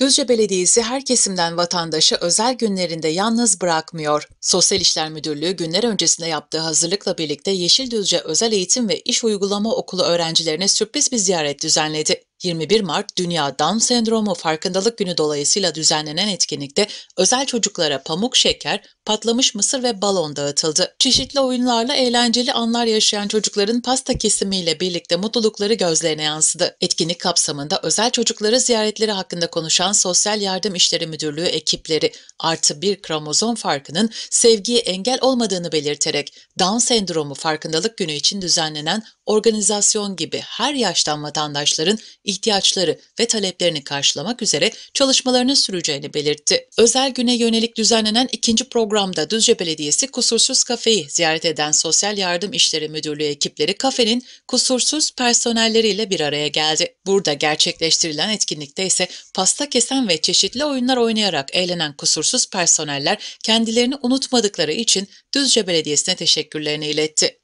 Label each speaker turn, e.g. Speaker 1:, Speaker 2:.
Speaker 1: Düzce Belediyesi her kesimden vatandaşı özel günlerinde yalnız bırakmıyor. Sosyal İşler Müdürlüğü günler öncesinde yaptığı hazırlıkla birlikte Yeşil Düzce Özel Eğitim ve İş Uygulama Okulu öğrencilerine sürpriz bir ziyaret düzenledi. 21 Mart Dünya Down Sendromu Farkındalık Günü dolayısıyla düzenlenen etkinlikte özel çocuklara pamuk şeker, patlamış mısır ve balon dağıtıldı. Çeşitli oyunlarla eğlenceli anlar yaşayan çocukların pasta kesimiyle birlikte mutlulukları gözlerine yansıdı. Etkinlik kapsamında özel çocukları ziyaretleri hakkında konuşan Sosyal Yardım İşleri Müdürlüğü ekipleri artı bir kromozom farkının sevgiye engel olmadığını belirterek Down Sendromu Farkındalık Günü için düzenlenen organizasyon gibi her yaştan vatandaşların ihtiyaçları ve taleplerini karşılamak üzere çalışmalarını süreceğini belirtti. Özel güne yönelik düzenlenen ikinci programda Düzce Belediyesi Kusursuz Kafe'yi ziyaret eden Sosyal Yardım İşleri Müdürlüğü ekipleri kafenin kusursuz personelleriyle bir araya geldi. Burada gerçekleştirilen etkinlikte ise pasta kesen ve çeşitli oyunlar oynayarak eğlenen kusursuz personeller kendilerini unutmadıkları için Düzce Belediyesi'ne teşekkürlerini iletti.